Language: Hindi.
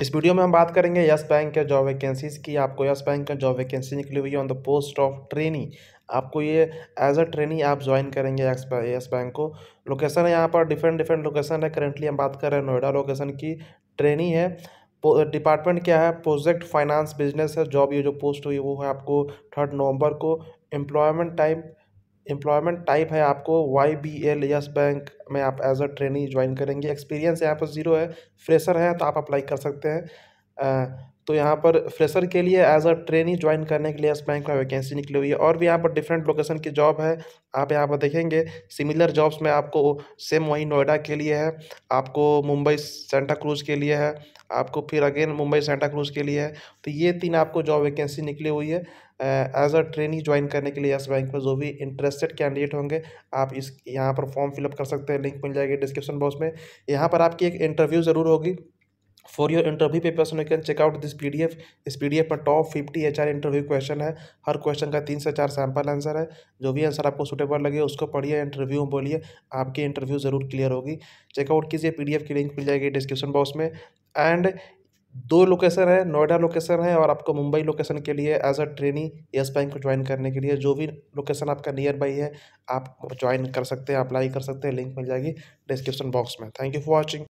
इस वीडियो में हम बात करेंगे यस बैंक के जॉब वैकेंसीज की आपको यस बैंक का जॉब वैकेंसी निकली हुई है on the post of trainee आपको ये एज अ ट्रेनी आप ज्वाइन करेंगे यस बैंक को लोकेशन है यहाँ पर डिफरेंट डिफरेंट लोकेशन है करेंटली हम बात कर रहे हैं नोएडा लोकेशन की ट्रेनी है डिपार्टमेंट क्या है प्रोजेक्ट फाइनेंस बिजनेस है जॉब ये जो पोस्ट हुई वो है आपको थर्ड नवंबर को एम्प्लॉयमेंट टाइम एम्प्लॉयमेंट टाइप है आपको Y B L Yes Bank में आप एज अ ट्रेनिंग ज्वाइन करेंगे एक्सपीरियंस यहाँ पर जीरो है फ्रेशर हैं तो आप अप्लाई कर सकते हैं तो यहाँ पर फ्रेशर के लिए एज अ ट्रेनी ज्वाइन करने के लिए इस बैंक में वैकेंसी निकली हुई है और भी यहाँ पर डिफरेंट लोकेशन की जॉब है आप यहाँ पर देखेंगे सिमिलर जॉब्स में आपको सेम वही नोएडा के लिए है आपको मुंबई सेंटा क्रूज के लिए है आपको फिर अगेन मुंबई सेंटा क्रूज के लिए है तो ये तीन आपको जॉब वैकेंसी निकली हुई है एज अ ट्रेनी ज्वाइन करने के लिए यस बैंक में जो भी इंटरेस्टेड कैंडिडेट होंगे आप इस यहाँ पर फॉर्म फिलअप कर सकते हैं लिंक मिल जाएगी डिस्क्रिप्शन बॉक्स में यहाँ पर आपकी एक इंटरव्यू ज़रूर होगी for your interview preparation you can check out this PDF इस पीडीएफ में top fifty are interview question है हर क्वेश्चन का तीन से चार सैम्पल आंसर है जो भी आंसर आपको सुटेबल लगे उसको पढ़िए इंटरव्यू में बोलिए आपकी इंटरव्यू ज़रूर क्लियर होगी चेकआउट कीजिए पी की लिंक मिल जाएगी डिस्क्रिप्शन बॉक्स में एंड दो लोकेशन है नोएडा लोकेशन है और आपको मुंबई लोकेशन के लिए as a trainee Yes Bank को ज्वाइन करने के लिए जो भी लोकेशन आपका नियर बाई है आप ज्वाइन कर सकते हैं अप्लाई कर सकते हैं लिंक मिल जाएगी डिस्क्रिप्शन बॉक्स में थैंक यू फॉर वॉचिंग